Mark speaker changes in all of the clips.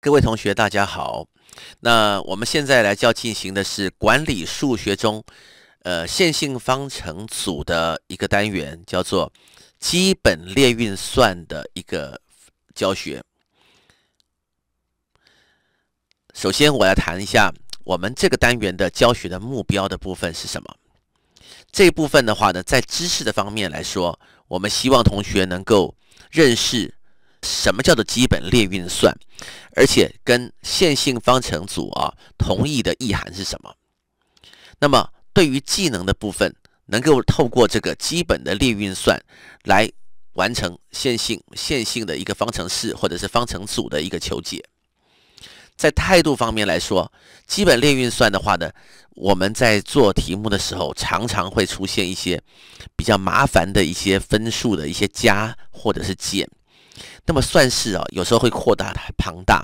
Speaker 1: 各位同学，大家好。那我们现在来要进行的是管理数学中，呃，线性方程组的一个单元，叫做基本列运算的一个教学。首先，我来谈一下我们这个单元的教学的目标的部分是什么。这部分的话呢，在知识的方面来说，我们希望同学能够认识。什么叫做基本列运算？而且跟线性方程组啊，同义的意涵是什么？那么对于技能的部分，能够透过这个基本的列运算来完成线性线性的一个方程式或者是方程组的一个求解。在态度方面来说，基本列运算的话呢，我们在做题目的时候，常常会出现一些比较麻烦的一些分数的一些加或者是减。那么算式啊，有时候会扩大庞大，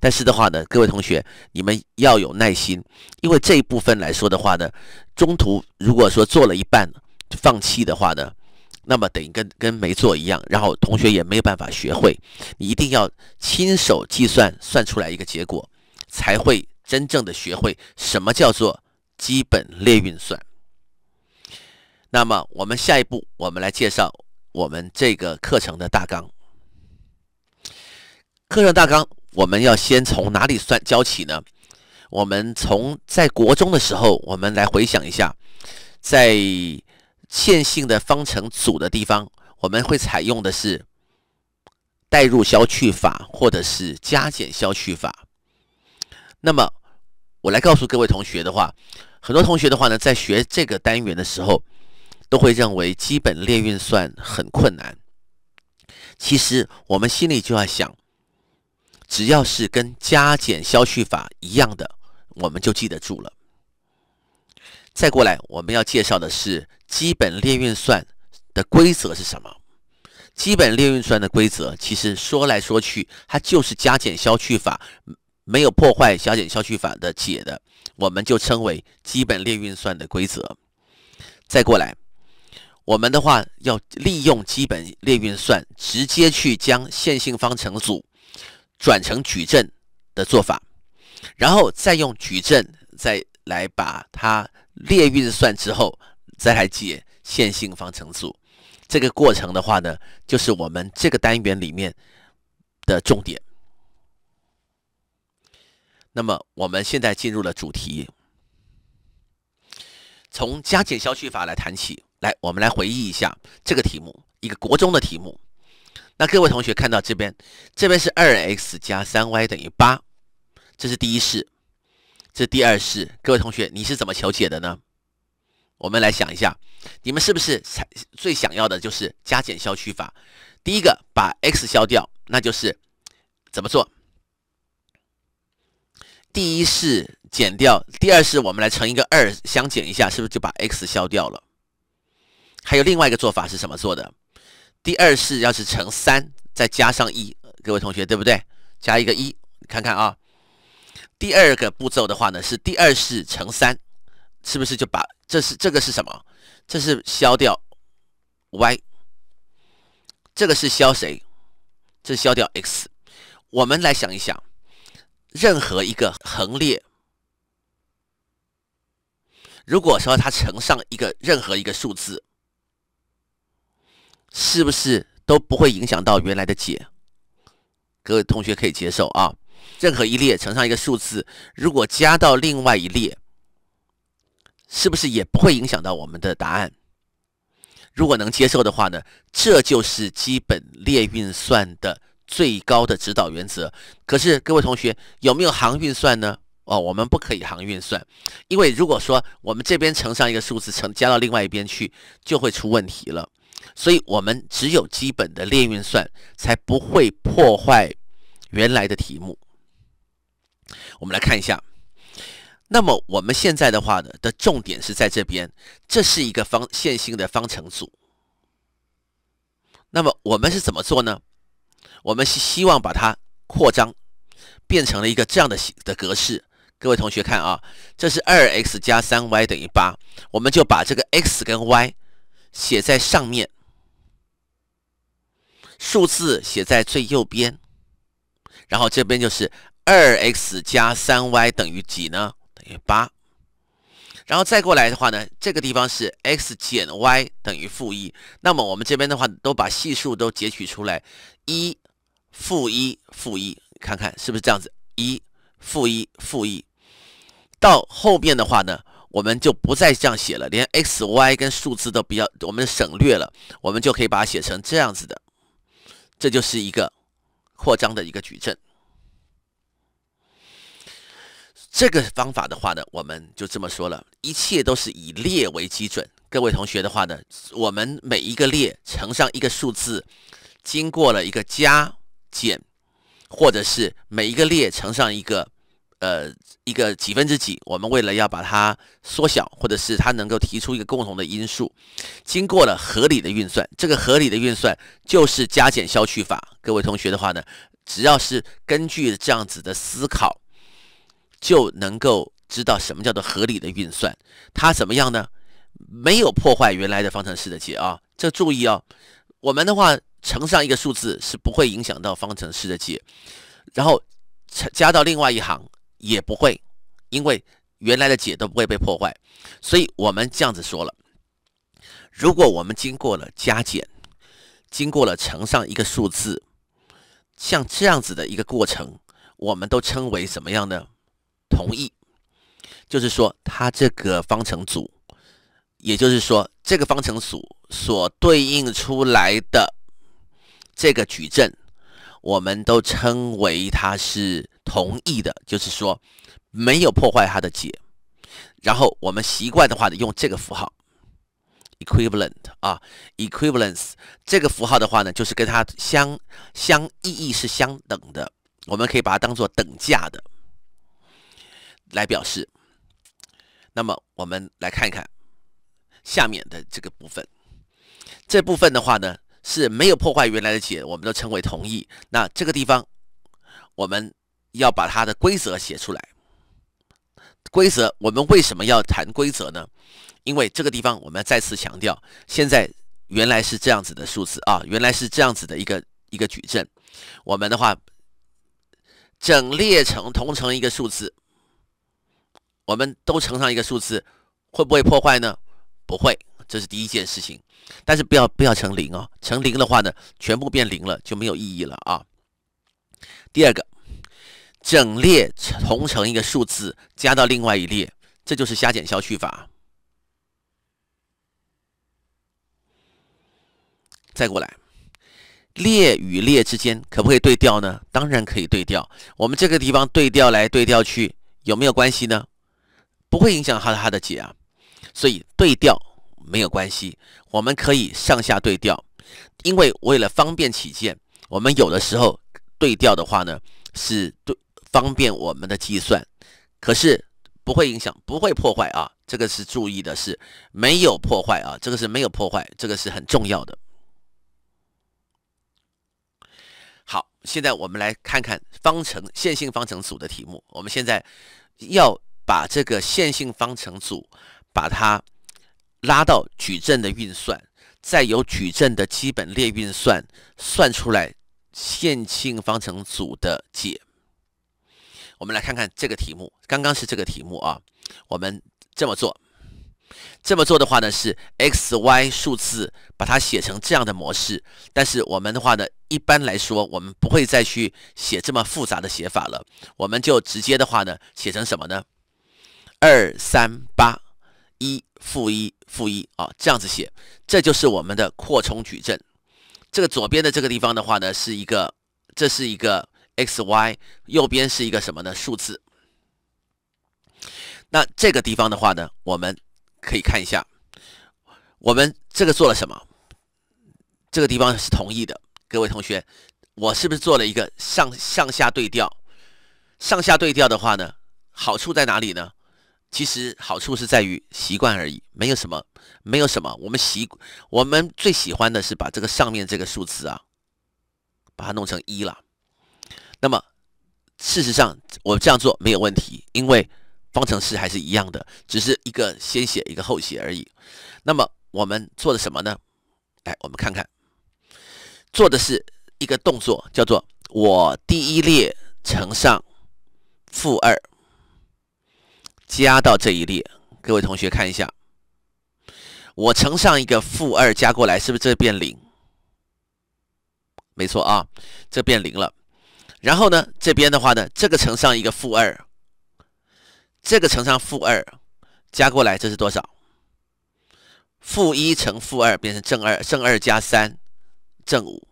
Speaker 1: 但是的话呢，各位同学，你们要有耐心，因为这一部分来说的话呢，中途如果说做了一半放弃的话呢，那么等于跟跟没做一样，然后同学也没有办法学会。你一定要亲手计算算出来一个结果，才会真正的学会什么叫做基本列运算。那么我们下一步，我们来介绍我们这个课程的大纲。课程大纲，我们要先从哪里算教起呢？我们从在国中的时候，我们来回想一下，在线性的方程组的地方，我们会采用的是代入消去法或者是加减消去法。那么，我来告诉各位同学的话，很多同学的话呢，在学这个单元的时候，都会认为基本列运算很困难。其实我们心里就要想。只要是跟加减消去法一样的，我们就记得住了。再过来，我们要介绍的是基本列运算的规则是什么？基本列运算的规则，其实说来说去，它就是加减消去法，没有破坏加减消去法的解的，我们就称为基本列运算的规则。再过来，我们的话要利用基本列运算，直接去将线性方程组。转成矩阵的做法，然后再用矩阵再来把它列运算之后，再来解线性方程组。这个过程的话呢，就是我们这个单元里面的重点。那么我们现在进入了主题，从加减消去法来谈起来。我们来回忆一下这个题目，一个国中的题目。那各位同学看到这边，这边是二 x 加三 y 等于八，这是第一式，这第二式。各位同学，你是怎么求解的呢？我们来想一下，你们是不是才最想要的就是加减消去法？第一个把 x 消掉，那就是怎么做？第一式减掉，第二式我们来乘一个二相减一下，是不是就把 x 消掉了？还有另外一个做法是什么做的？第二式要是乘三，再加上一，各位同学对不对？加一个一，看看啊。第二个步骤的话呢，是第二式乘三，是不是就把这是这个是什么？这是消掉 y，这个是消谁？这消掉 x。我们来想一想，任何一个横列，如果说它乘上一个任何一个数字。是不是都不会影响到原来的解？各位同学可以接受啊？任何一列乘上一个数字，如果加到另外一列，是不是也不会影响到我们的答案？如果能接受的话呢？这就是基本列运算的最高的指导原则。可是各位同学有没有行运算呢？哦，我们不可以行运算，因为如果说我们这边乘上一个数字，乘加到另外一边去，就会出问题了。所以我们只有基本的列运算，才不会破坏原来的题目。我们来看一下。那么我们现在的话呢，的重点是在这边，这是一个方线性的方程组。那么我们是怎么做呢？我们是希望把它扩张，变成了一个这样的的格式。各位同学看啊，这是二 x 加三 y 等于八，我们就把这个 x 跟 y 写在上面。数字写在最右边，然后这边就是二 x 加三 y 等于几呢？等于八。然后再过来的话呢，这个地方是 x 减 y 等于负一。那么我们这边的话，都把系数都截取出来，一、负一、负一，看看是不是这样子？一、负一、负一。到后边的话呢，我们就不再这样写了，连 x、y 跟数字都比较，我们省略了，我们就可以把它写成这样子的。这就是一个扩张的一个矩阵。这个方法的话呢，我们就这么说了，一切都是以列为基准。各位同学的话呢，我们每一个列乘上一个数字，经过了一个加减，或者是每一个列乘上一个。呃，一个几分之几，我们为了要把它缩小，或者是它能够提出一个共同的因素，经过了合理的运算，这个合理的运算就是加减消去法。各位同学的话呢，只要是根据这样子的思考，就能够知道什么叫做合理的运算。它怎么样呢？没有破坏原来的方程式的解啊，这注意哦，我们的话乘上一个数字是不会影响到方程式的解，然后乘加到另外一行。也不会，因为原来的解都不会被破坏，所以我们这样子说了。如果我们经过了加减，经过了乘上一个数字，像这样子的一个过程，我们都称为什么样呢？同意？就是说，它这个方程组，也就是说，这个方程组所对应出来的这个矩阵，我们都称为它是。同意的，就是说没有破坏它的解。然后我们习惯的话呢，用这个符号 equivalent 啊 equivalence 这个符号的话呢，就是跟它相相意义是相等的，我们可以把它当做等价的来表示。那么我们来看一看下面的这个部分，这部分的话呢是没有破坏原来的解，我们都称为同意。那这个地方我们。要把它的规则写出来。规则，我们为什么要谈规则呢？因为这个地方，我们再次强调，现在原来是这样子的数字啊，原来是这样子的一个一个矩阵。我们的话，整列成同乘一个数字，我们都乘上一个数字，会不会破坏呢？不会，这是第一件事情。但是不要不要乘零哦，乘零的话呢，全部变零了就没有意义了啊。第二个。整列同乘一个数字，加到另外一列，这就是加减消去法。再过来，列与列之间可不可以对调呢？当然可以对调。我们这个地方对调来对调去，有没有关系呢？不会影响它的它的解啊。所以对调没有关系，我们可以上下对调。因为为了方便起见，我们有的时候对调的话呢，是对。方便我们的计算，可是不会影响，不会破坏啊。这个是注意的是，没有破坏啊。这个是没有破坏，这个是很重要的。好，现在我们来看看方程线性方程组的题目。我们现在要把这个线性方程组，把它拉到矩阵的运算，再由矩阵的基本列运算算出来线性方程组的解。我们来看看这个题目，刚刚是这个题目啊。我们这么做，这么做的话呢，是 x y 数字把它写成这样的模式。但是我们的话呢，一般来说我们不会再去写这么复杂的写法了。我们就直接的话呢，写成什么呢？二三八一负一负一啊，这样子写，这就是我们的扩充矩阵。这个左边的这个地方的话呢，是一个，这是一个。x y，右边是一个什么呢？数字。那这个地方的话呢，我们可以看一下，我们这个做了什么？这个地方是同意的。各位同学，我是不是做了一个上上下对调？上下对调的话呢，好处在哪里呢？其实好处是在于习惯而已，没有什么，没有什么。我们习，我们最喜欢的是把这个上面这个数字啊，把它弄成一了。那么，事实上，我这样做没有问题，因为方程式还是一样的，只是一个先写一个后写而已。那么我们做的什么呢？来，我们看看，做的是一个动作，叫做我第一列乘上负二，加到这一列。各位同学看一下，我乘上一个负二加过来，是不是这变零？没错啊，这变零了。然后呢，这边的话呢，这个乘上一个负二，这个乘上负二，加过来这是多少？负一乘负二变成正二，正二加三，正五。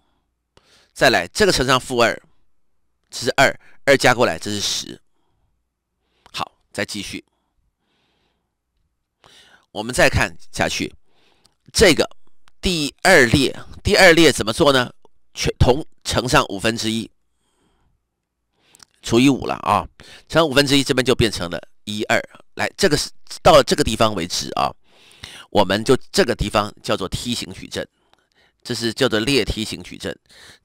Speaker 1: 再来，这个乘上负二，这是二，二加过来这是十。好，再继续，我们再看下去，这个第二列，第二列怎么做呢？全同乘上五分之一。除以五了啊，乘五分之一，这边就变成了一二。来，这个是到了这个地方为止啊，我们就这个地方叫做梯形矩阵，这是叫做列梯形矩阵。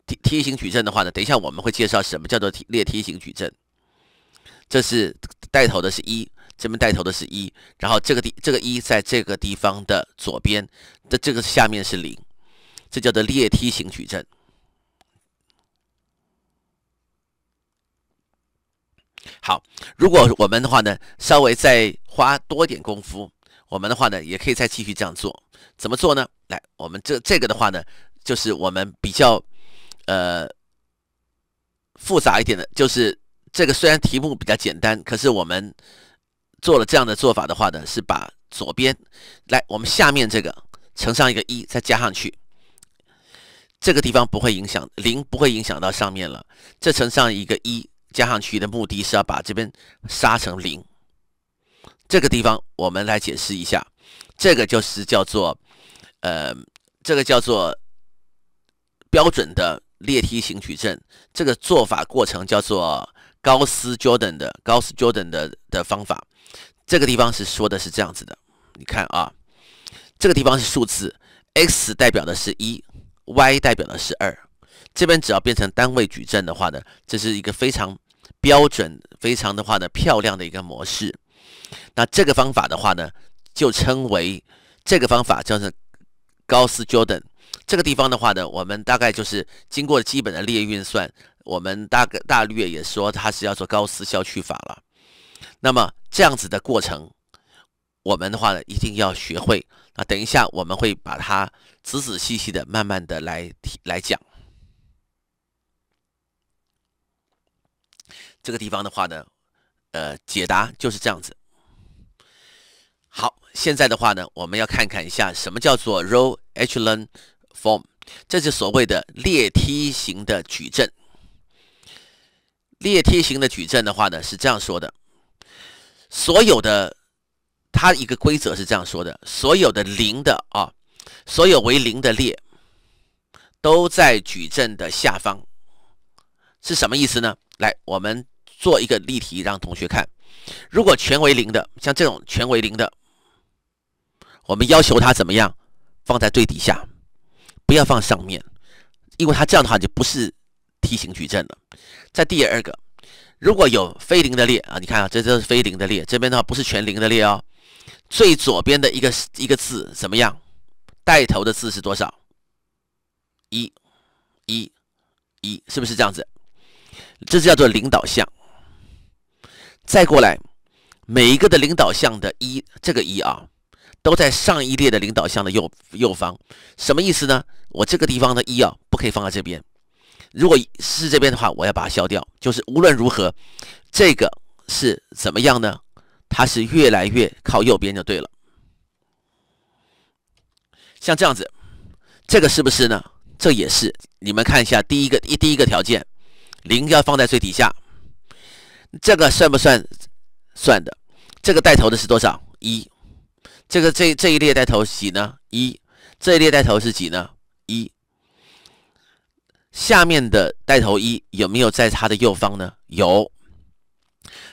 Speaker 1: 梯梯形矩阵的话呢，等一下我们会介绍什么叫做梯列梯形矩阵。这是带头的是一，这边带头的是一，然后这个地这个一在这个地方的左边的这个下面是零，这叫做列梯形矩阵。好，如果我们的话呢，稍微再花多点功夫，我们的话呢，也可以再继续这样做。怎么做呢？来，我们这这个的话呢，就是我们比较，呃，复杂一点的，就是这个虽然题目比较简单，可是我们做了这样的做法的话呢，是把左边，来，我们下面这个乘上一个一，再加上去，这个地方不会影响零，不会影响到上面了。这乘上一个一。加上去的目的是要把这边杀成零。这个地方我们来解释一下，这个就是叫做，呃，这个叫做标准的列梯形矩阵。这个做法过程叫做高斯 Jordan 的高斯 Jordan 的的方法。这个地方是说的是这样子的，你看啊，这个地方是数字 x 代表的是一 y 代表的是2。这边只要变成单位矩阵的话呢，这是一个非常。标准非常的话呢，漂亮的一个模式。那这个方法的话呢，就称为这个方法叫做高斯 Jordan。这个地方的话呢，我们大概就是经过基本的列运算，我们大概大略也说它是叫做高斯消去法了。那么这样子的过程，我们的话呢，一定要学会。那等一下我们会把它仔仔细细的、慢慢的来来讲。这个地方的话呢，呃，解答就是这样子。好，现在的话呢，我们要看看一下什么叫做 row echelon form，这是所谓的列梯形的矩阵。列梯形的矩阵的话呢是这样说的，所有的它一个规则是这样说的，所有的零的啊，所有为零的列都在矩阵的下方，是什么意思呢？来，我们。做一个例题让同学看，如果全为零的，像这种全为零的，我们要求它怎么样？放在最底下，不要放上面，因为它这样的话就不是梯形矩阵了。在第二个，如果有非零的列啊，你看啊，这这是非零的列，这边的话不是全零的列哦。最左边的一个一个字怎么样？带头的字是多少？一，一，一，是不是这样子？这叫做领导项。再过来，每一个的领导项的一，这个一啊，都在上一列的领导项的右右方，什么意思呢？我这个地方的一啊，不可以放在这边，如果是这边的话，我要把它消掉。就是无论如何，这个是怎么样呢？它是越来越靠右边就对了。像这样子，这个是不是呢？这也是你们看一下第一个一第一个条件，零要放在最底下。这个算不算算的？这个带头的是多少？一。这个这这一列带头几呢？一。这一列带头是几呢？一。下面的带头一有没有在它的右方呢？有。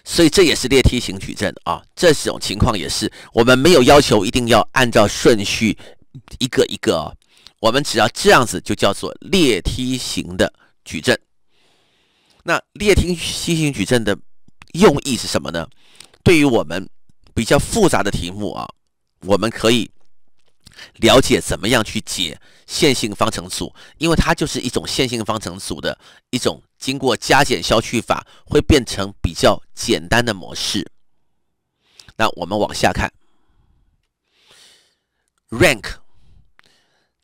Speaker 1: 所以这也是列梯形矩阵啊。这种情况也是，我们没有要求一定要按照顺序一个一个，我们只要这样子就叫做列梯形的矩阵。那列梯梯形矩阵的。用意是什么呢？对于我们比较复杂的题目啊，我们可以了解怎么样去解线性方程组，因为它就是一种线性方程组的一种，经过加减消去法会变成比较简单的模式。那我们往下看，rank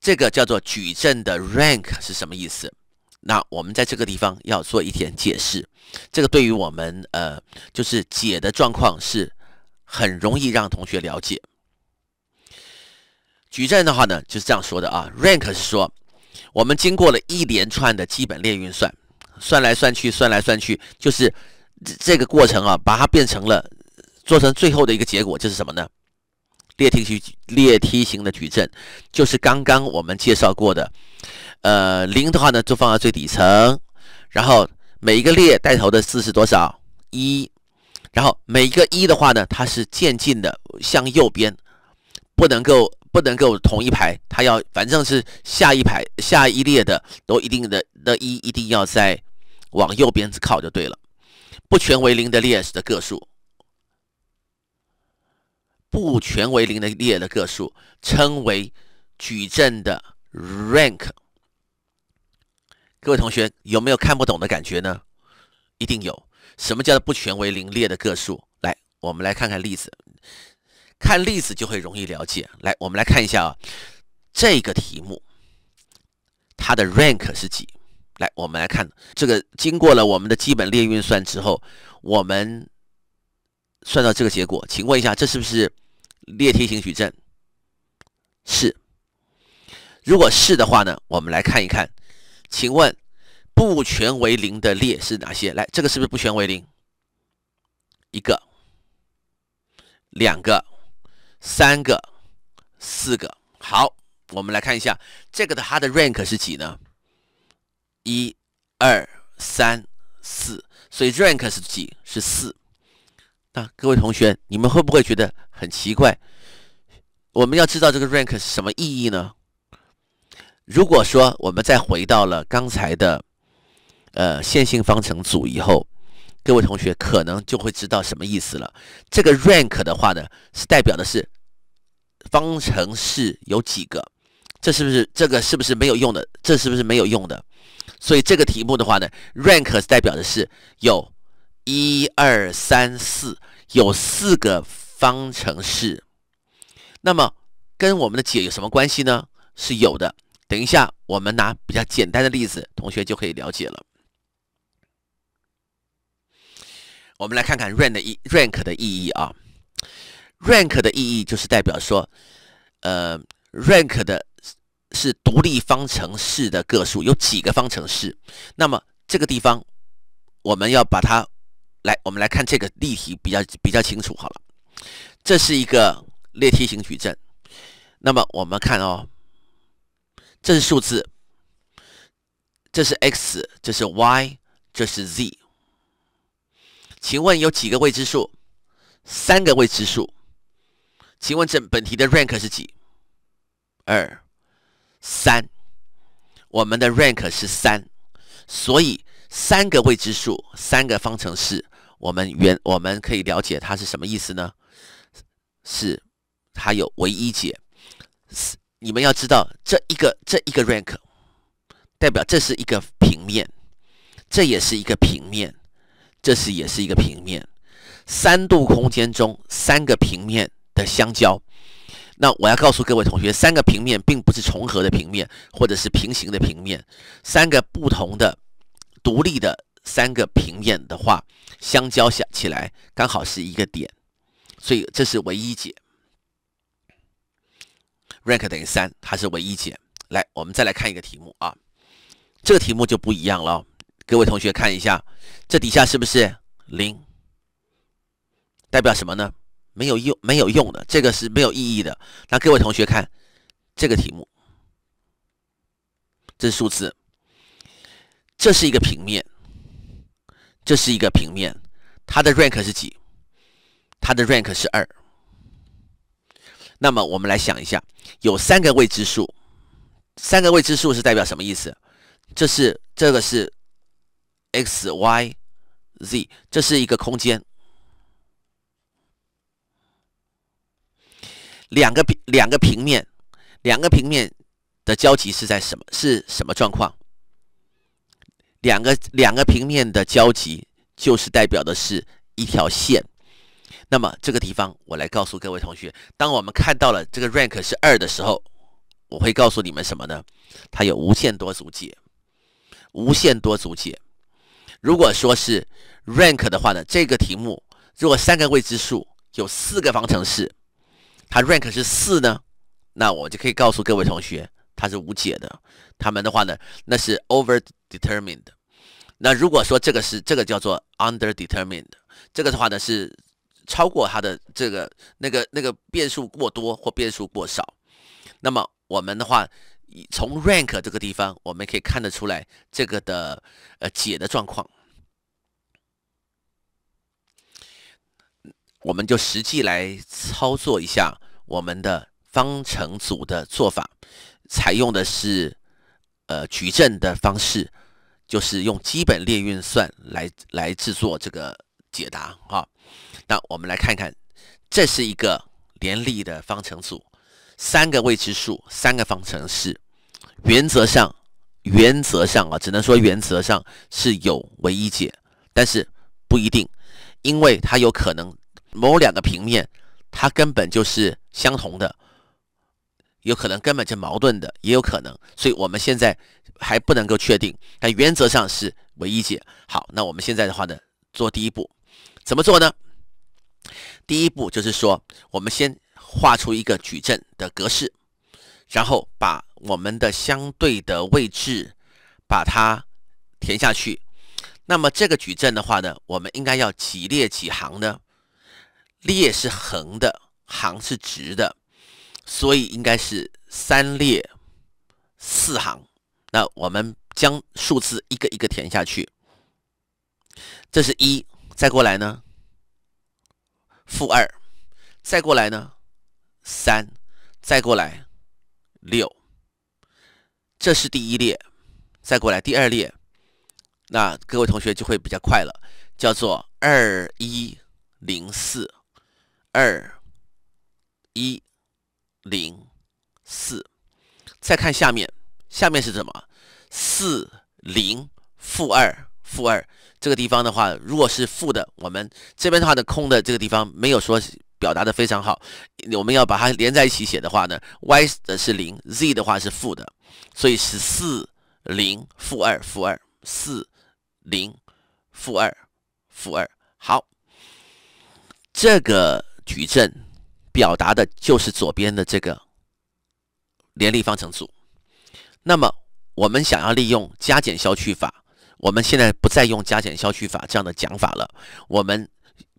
Speaker 1: 这个叫做矩阵的 rank 是什么意思？那我们在这个地方要做一点解释。这个对于我们呃，就是解的状况是很容易让同学了解。矩阵的话呢，就是这样说的啊，rank 是说我们经过了一连串的基本列运算，算来算去，算来算去，就是这个过程啊，把它变成了做成最后的一个结果，就是什么呢？列梯形列梯形的矩阵，就是刚刚我们介绍过的，呃，零的话呢就放到最底层，然后。每一个列带头的字是多少？一，然后每一个一的话呢，它是渐进的向右边，不能够不能够同一排，它要反正是下一排下一列的都一定的那一一定要在往右边靠就对了。不全为零的列的个数，不全为零的列的个数称为矩阵的 rank。各位同学有没有看不懂的感觉呢？一定有。什么叫做不全为零列的个数？来，我们来看看例子，看例子就会容易了解。来，我们来看一下啊，这个题目它的 rank 是几？来，我们来看这个经过了我们的基本列运算之后，我们算到这个结果，请问一下，这是不是列梯形矩阵？是。如果是的话呢，我们来看一看。请问不全为零的列是哪些？来，这个是不是不全为零？一个、两个、三个、四个。好，我们来看一下这个的它的 rank 是几呢？一、二、三、四，所以 rank 是几？是四。那各位同学，你们会不会觉得很奇怪？我们要知道这个 rank 是什么意义呢？如果说我们再回到了刚才的，呃，线性方程组以后，各位同学可能就会知道什么意思了。这个 rank 的话呢，是代表的是方程式有几个。这是不是这个是不是没有用的？这是不是没有用的？所以这个题目的话呢，rank 代表的是有一二三四，有四个方程式。那么跟我们的解有什么关系呢？是有的。等一下，我们拿比较简单的例子，同学就可以了解了。我们来看看 rank 的 rank 的意义啊，rank 的意义就是代表说，呃，rank 的是独立方程式的个数，有几个方程式。那么这个地方，我们要把它来，我们来看这个例题比较比较清楚好了。这是一个列梯形矩阵，那么我们看哦。这是数字，这是 x，这是 y，这是 z。请问有几个未知数？三个未知数。请问这本题的 rank 是几？二三，我们的 rank 是三，所以三个未知数，三个方程式，我们原我们可以了解它是什么意思呢？是它有唯一解。你们要知道，这一个这一个 rank 代表这是一个平面，这也是一个平面，这是也是一个平面。三度空间中三个平面的相交，那我要告诉各位同学，三个平面并不是重合的平面，或者是平行的平面。三个不同的、独立的三个平面的话，相交下起来刚好是一个点，所以这是唯一解。rank 等于三，它是唯一解。来，我们再来看一个题目啊，这个题目就不一样了。各位同学看一下，这底下是不是零？代表什么呢？没有用，没有用的，这个是没有意义的。那各位同学看这个题目，这数字，这是一个平面，这是一个平面，它的 rank 是几？它的 rank 是二。那么我们来想一下，有三个未知数，三个未知数是代表什么意思？这是这个是 x、y、z，这是一个空间，两个平两个平面，两个平面的交集是在什么是什么状况？两个两个平面的交集就是代表的是一条线。那么这个地方，我来告诉各位同学，当我们看到了这个 rank 是二的时候，我会告诉你们什么呢？它有无限多组解，无限多组解。如果说是 rank 的话呢，这个题目如果三个未知数有四个方程式，它 rank 是四呢，那我就可以告诉各位同学，它是无解的。他们的话呢，那是 overdetermined。那如果说这个是这个叫做 underdetermined，这个的话呢是。超过它的这个那个那个变数过多或变数过少，那么我们的话，从 rank 这个地方，我们可以看得出来这个的呃解的状况。我们就实际来操作一下我们的方程组的做法，采用的是呃矩阵的方式，就是用基本列运算来来制作这个解答哈。那我们来看看，这是一个联立的方程组，三个未知数，三个方程式。原则上，原则上啊，只能说原则上是有唯一解，但是不一定，因为它有可能某两个平面它根本就是相同的，有可能根本就矛盾的，也有可能。所以我们现在还不能够确定，但原则上是唯一解。好，那我们现在的话呢，做第一步，怎么做呢？第一步就是说，我们先画出一个矩阵的格式，然后把我们的相对的位置把它填下去。那么这个矩阵的话呢，我们应该要几列几行呢？列是横的，行是直的，所以应该是三列四行。那我们将数字一个一个填下去，这是一，再过来呢？负二，再过来呢？三，再过来六。这是第一列，再过来第二列，那各位同学就会比较快了，叫做二一零四二一零四。再看下面，下面是什么？四零负二负二。这个地方的话，如果是负的，我们这边的话呢，空的这个地方没有说表达的非常好。我们要把它连在一起写的话呢，y 的是零，z 的话是负的，所以是四零负二负二四零负二负二。好，这个矩阵表达的就是左边的这个联立方程组。那么我们想要利用加减消去法。我们现在不再用加减消去法这样的讲法了，我们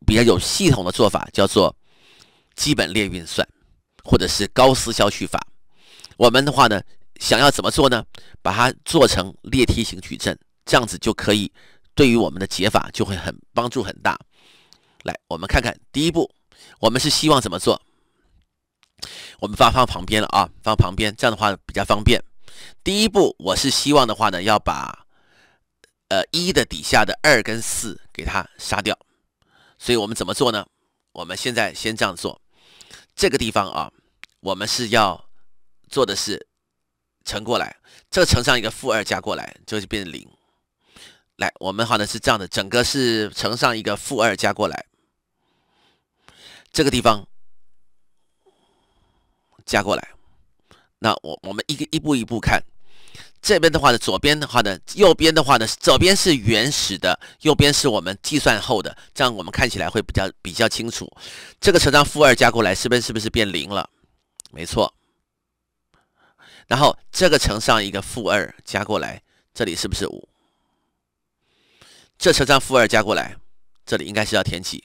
Speaker 1: 比较有系统的做法叫做基本列运算，或者是高斯消去法。我们的话呢，想要怎么做呢？把它做成列梯形矩阵，这样子就可以，对于我们的解法就会很帮助很大。来，我们看看第一步，我们是希望怎么做？我们放放旁边了啊，放旁边，这样的话比较方便。第一步，我是希望的话呢，要把呃，一的底下的二跟四给它杀掉，所以我们怎么做呢？我们现在先这样做，这个地方啊，我们是要做的是乘过来，这乘上一个负二加过来就是变成零。来，我们好像是这样的，整个是乘上一个负二加过来，这个地方加过来，那我我们一个一步一步看。这边的话呢，左边的话呢，右边的话呢，左边是原始的，右边是我们计算后的，这样我们看起来会比较比较清楚。这个乘上负二加过来，是不是是不是变零了？没错。然后这个乘上一个负二加过来，这里是不是五？这乘上负二加过来，这里应该是要填几？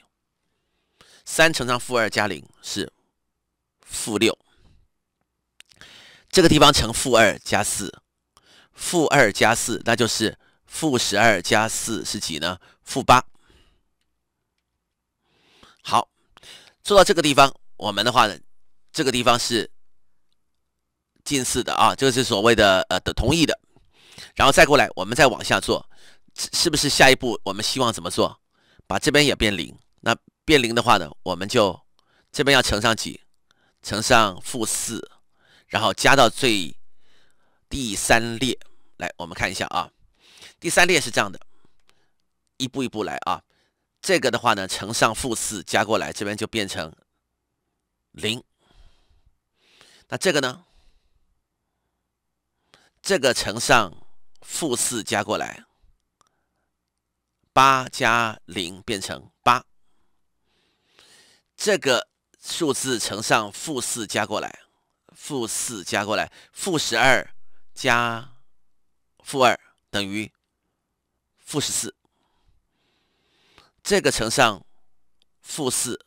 Speaker 1: 三乘上负二加零是负六。这个地方乘负二加四。负二加四，那就是负十二加四是几呢？负八。好，做到这个地方，我们的话呢，这个地方是近似的啊，就是所谓的呃的同意的。然后再过来，我们再往下做，是不是下一步我们希望怎么做？把这边也变零。那变零的话呢，我们就这边要乘上几，乘上负四，然后加到最。第三列，来，我们看一下啊。第三列是这样的，一步一步来啊。这个的话呢，乘上负四加过来，这边就变成零。那这个呢？这个乘上负四加过来，八加零变成八。这个数字乘上负四加过来，负四加过来，负十二。加负二等于负十四，这个乘上负四，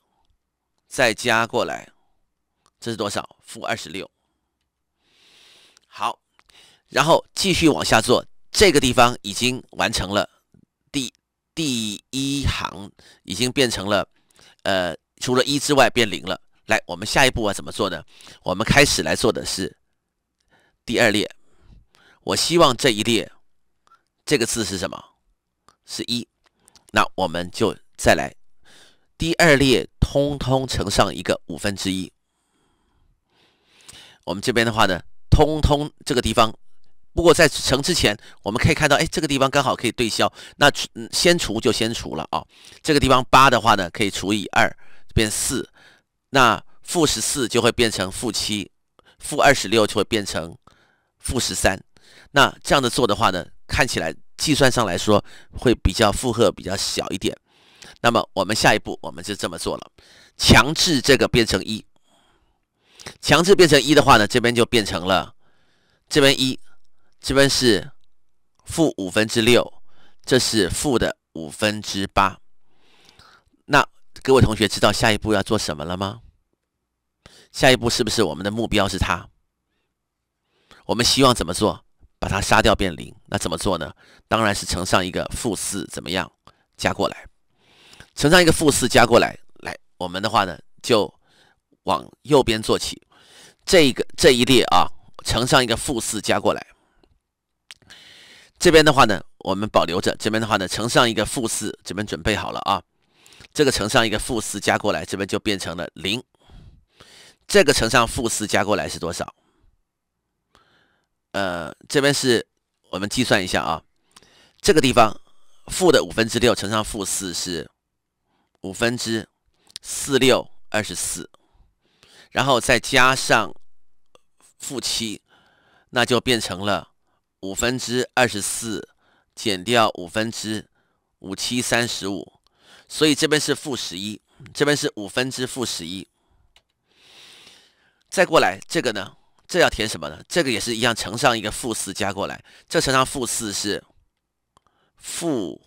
Speaker 1: 再加过来，这是多少？负二十六。好，然后继续往下做，这个地方已经完成了第第一行，已经变成了呃，除了一之外变零了。来，我们下一步啊怎么做呢？我们开始来做的是第二列。我希望这一列这个字是什么？是一。那我们就再来第二列，通通乘上一个五分之一。我们这边的话呢，通通这个地方，不过在乘之前，我们可以看到，哎，这个地方刚好可以对消，那除先除就先除了啊。这个地方八的话呢，可以除以二变四，那负十四就会变成负七，负二十六就会变成负十三。那这样的做的话呢，看起来计算上来说会比较负荷比较小一点。那么我们下一步我们就这么做了，强制这个变成一，强制变成一的话呢，这边就变成了这边一，这边是负五分之六，这是负的五分之八。那各位同学知道下一步要做什么了吗？下一步是不是我们的目标是它？我们希望怎么做？把它杀掉变零，那怎么做呢？当然是乘上一个负四，怎么样加过来？乘上一个负四加过来。来，我们的话呢，就往右边做起。这个这一列啊，乘上一个负四加过来。这边的话呢，我们保留着。这边的话呢，乘上一个负四，这边准备好了啊。这个乘上一个负四加过来，这边就变成了零。这个乘上负四加过来是多少？呃，这边是我们计算一下啊，这个地方负的五分之六乘上负四，是五分之四六二十四，然后再加上负七，那就变成了五分之二十四减掉五分之五七三十五，所以这边是负十一，这边是五分之负十一。再过来这个呢？这要填什么呢？这个也是一样，乘上一个负四加过来，这乘上负四是负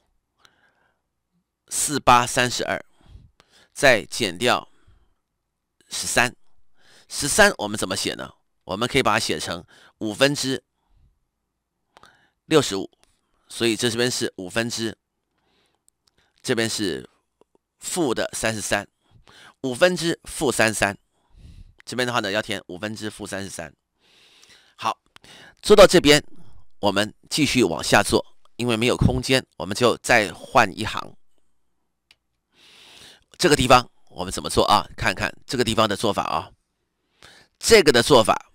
Speaker 1: 四八三十二，再减掉十三，十三我们怎么写呢？我们可以把它写成五分之六十五，所以这这边是五分之，这边是负的三十三，五分之负三三。这边的话呢，要填五分之负三十三。好，做到这边，我们继续往下做，因为没有空间，我们就再换一行。这个地方我们怎么做啊？看看这个地方的做法啊，这个的做法，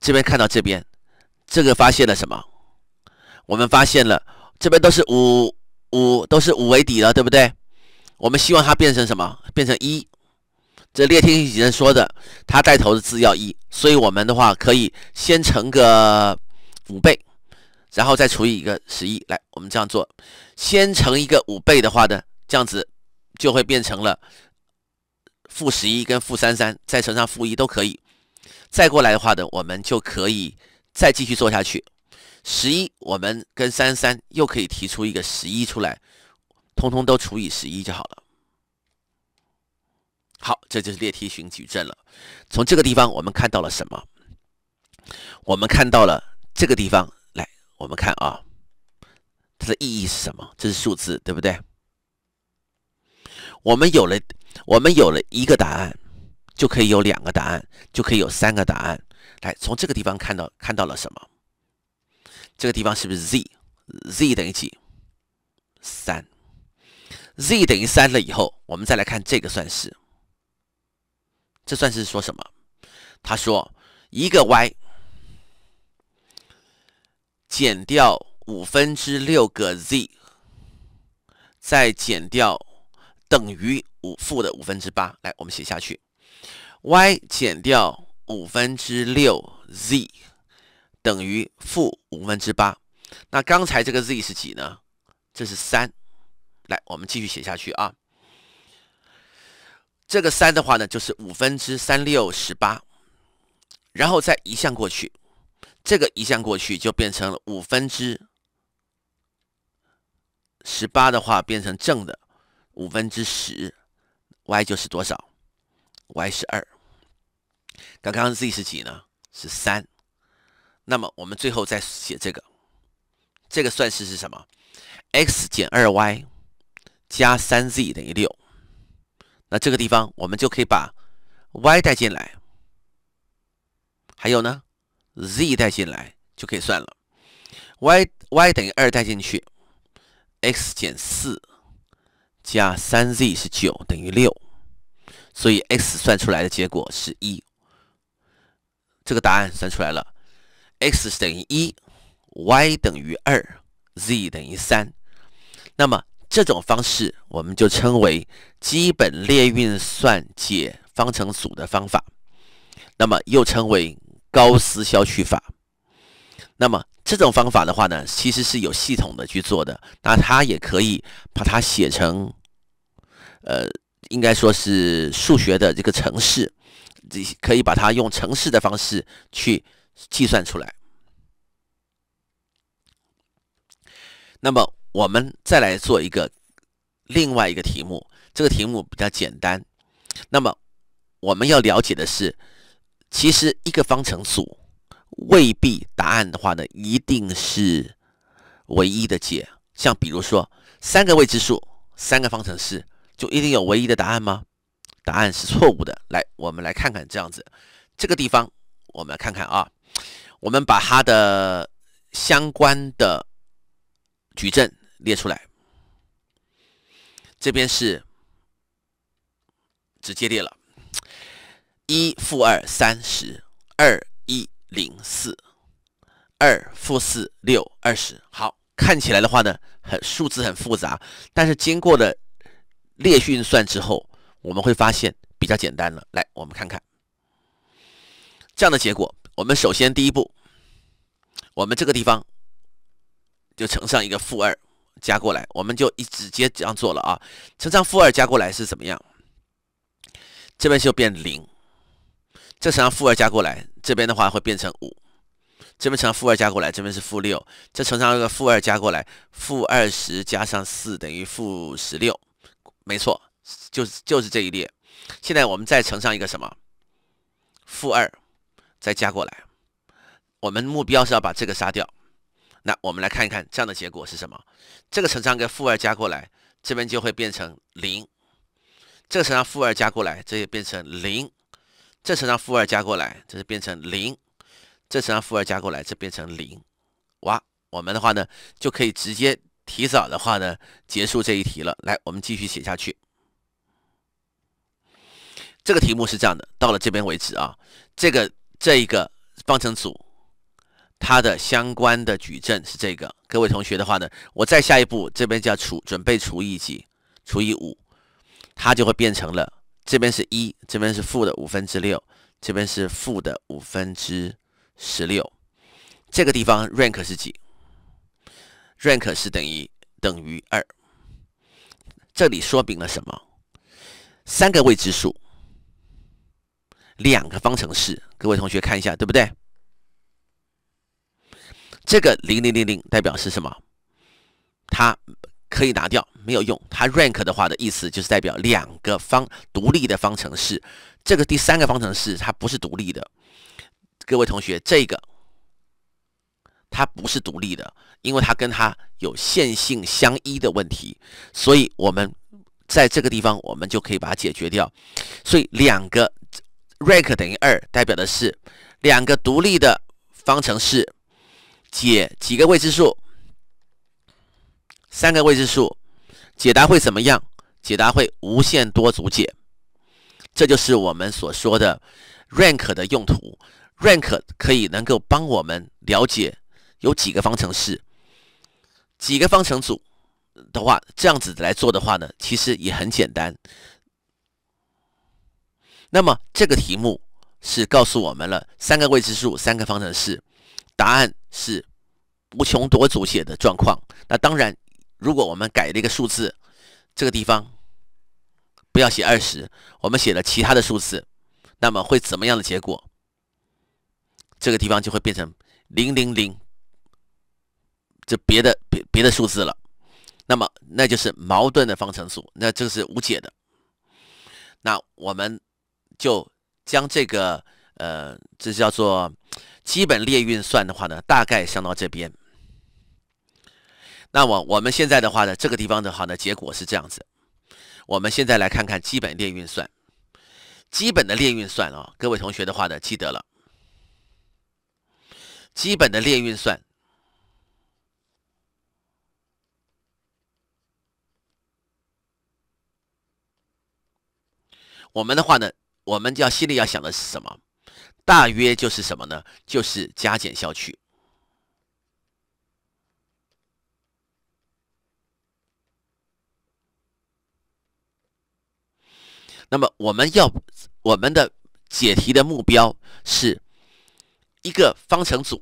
Speaker 1: 这边看到这边，这个发现了什么？我们发现了这边都是五五都是五为底了，对不对？我们希望它变成什么？变成一。这列天行人说的，他带头的字要一，所以我们的话可以先乘个五倍，然后再除以一个十一。来，我们这样做，先乘一个五倍的话呢，这样子就会变成了负十一跟负三三，再乘上负一都可以。再过来的话呢，我们就可以再继续做下去。十一，我们跟三三又可以提出一个十一出来，通通都除以十一就好了。好，这就是列梯形矩阵了。从这个地方，我们看到了什么？我们看到了这个地方。来，我们看啊，它的意义是什么？这是数字，对不对？我们有了，我们有了一个答案，就可以有两个答案，就可以有三个答案。来，从这个地方看到看到了什么？这个地方是不是 z？z 等于几？三。z 等于三了以后，我们再来看这个算式。这算是说什么？他说，一个 y 减掉五分之六个 z，再减掉等于五负的五分之八。来，我们写下去，y 减掉五分之六 z 等于负五分之八。那刚才这个 z 是几呢？这是三。来，我们继续写下去啊。这个三的话呢，就是五分之三六十八，然后再移项过去，这个移项过去就变成了五分之十八的话，变成正的五分之十，y 就是多少？y 是二。刚刚 z 是几呢？是三。那么我们最后再写这个，这个算式是什么？x 减二 y 加三 z 等于六。那这个地方，我们就可以把 y 带进来，还有呢，z 带进来就可以算了。y y 等于二带进去，x 减四加三 z 是九等于六，所以 x 算出来的结果是一。这个答案算出来了，x 是等于一，y 等于二，z 等于三。那么这种方式我们就称为。基本列运算解方程组的方法，那么又称为高斯消去法。那么这种方法的话呢，其实是有系统的去做的。那它也可以把它写成，呃，应该说是数学的这个程式，这可以把它用程式的方式去计算出来。那么我们再来做一个另外一个题目。这个题目比较简单，那么我们要了解的是，其实一个方程组未必答案的话呢，一定是唯一的解。像比如说三个未知数、三个方程式，就一定有唯一的答案吗？答案是错误的。来，我们来看看这样子，这个地方我们来看看啊，我们把它的相关的矩阵列出来，这边是。直接列了，一负二三十二一零四二负四六二十。好看起来的话呢，很数字很复杂，但是经过了列运算之后，我们会发现比较简单了。来，我们看看这样的结果。我们首先第一步，我们这个地方就乘上一个负二加过来，我们就一直接这样做了啊。乘上负二加过来是怎么样？这边就变零，这乘上负二加过来，这边的话会变成五，这边乘上负二加过来，这边是负六，这乘上一个负二加过来，负二十加上四等于负十六，没错，就是就是这一列。现在我们再乘上一个什么负二，再加过来，我们目标是要把这个杀掉。那我们来看一看这样的结果是什么？这个乘上个负二加过来，这边就会变成零。这乘让负二加过来，这就变成零；这乘让负二加过来，这是变成零；这乘让负二加过来，这变成零。哇，我们的话呢，就可以直接提早的话呢，结束这一题了。来，我们继续写下去。这个题目是这样的，到了这边为止啊。这个这一个方程组，它的相关的矩阵是这个。各位同学的话呢，我再下一步这边就要除，准备除以几？除以五。它就会变成了，这边是一，这边是负的五分之六，这边是负的五分之十六。这个地方 rank 是几？rank 是等于等于二。这里说明了什么？三个未知数，两个方程式。各位同学看一下，对不对？这个零零零零代表是什么？它可以拿掉。没有用，它 rank 的话的意思就是代表两个方独立的方程式。这个第三个方程式它不是独立的，各位同学，这个它不是独立的，因为它跟它有线性相依的问题，所以我们在这个地方我们就可以把它解决掉。所以两个 rank 等于二，代表的是两个独立的方程式，解几个未知数？三个未知数。解答会怎么样？解答会无限多组解，这就是我们所说的 rank 的用途。rank 可以能够帮我们了解有几个方程式、几个方程组的话，这样子来做的话呢，其实也很简单。那么这个题目是告诉我们了三个未知数、三个方程式，答案是无穷多组解的状况。那当然。如果我们改了一个数字，这个地方不要写二十，我们写了其他的数字，那么会怎么样的结果？这个地方就会变成零零零，这别的别别的数字了，那么那就是矛盾的方程组，那这个是无解的。那我们就将这个呃，这叫做基本列运算的话呢，大概上到这边。那么我们现在的话呢，这个地方的话呢，结果是这样子。我们现在来看看基本列运算，基本的列运算啊，各位同学的话呢，记得了。基本的列运算，我们的话呢，我们要心里要想的是什么？大约就是什么呢？就是加减消去。那么，我们要我们的解题的目标是一个方程组。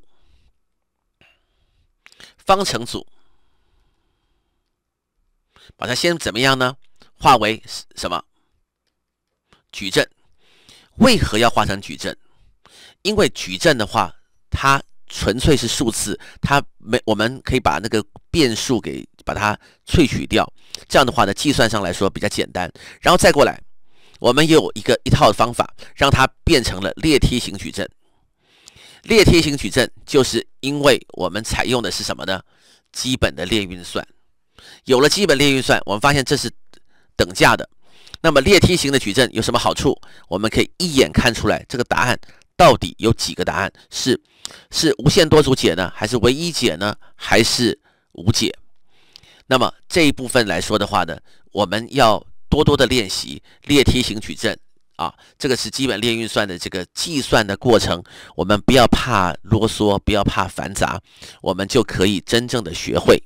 Speaker 1: 方程组把它先怎么样呢？化为什么矩阵？为何要化成矩阵？因为矩阵的话，它纯粹是数字，它没我们可以把那个变数给把它萃取掉。这样的话呢，计算上来说比较简单。然后再过来。我们有一个一套方法，让它变成了列梯形矩阵。列梯形矩阵就是因为我们采用的是什么呢？基本的列运算。有了基本列运算，我们发现这是等价的。那么列梯形的矩阵有什么好处？我们可以一眼看出来这个答案到底有几个答案是是无限多组解呢？还是唯一解呢？还是无解？那么这一部分来说的话呢，我们要。多多的练习列梯形矩阵啊，这个是基本列运算的这个计算的过程。我们不要怕啰嗦，不要怕繁杂，我们就可以真正的学会。